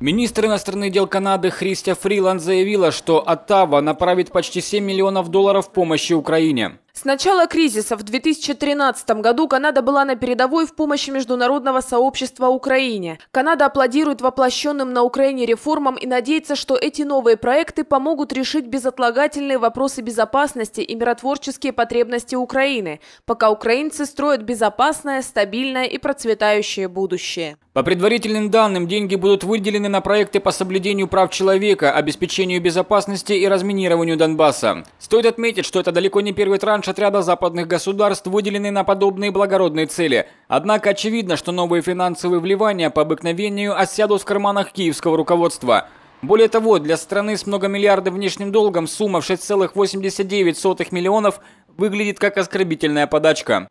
Министр иностранных дел Канады Христиа Фриланд заявила, что Оттава направит почти 7 миллионов долларов помощи Украине. С начала кризиса в 2013 году Канада была на передовой в помощи международного сообщества Украине. Канада аплодирует воплощенным на Украине реформам и надеется, что эти новые проекты помогут решить безотлагательные вопросы безопасности и миротворческие потребности Украины, пока украинцы строят безопасное, стабильное и процветающее будущее. По предварительным данным, деньги будут выделены на проекты по соблюдению прав человека, обеспечению безопасности и разминированию Донбасса. Стоит отметить, что это далеко не первый транш отряда западных государств выделены на подобные благородные цели. Однако очевидно, что новые финансовые вливания по обыкновению осядут в карманах киевского руководства. Более того, для страны с многомиллиардным внешним долгом сумма в 6,89 миллионов выглядит как оскорбительная подачка.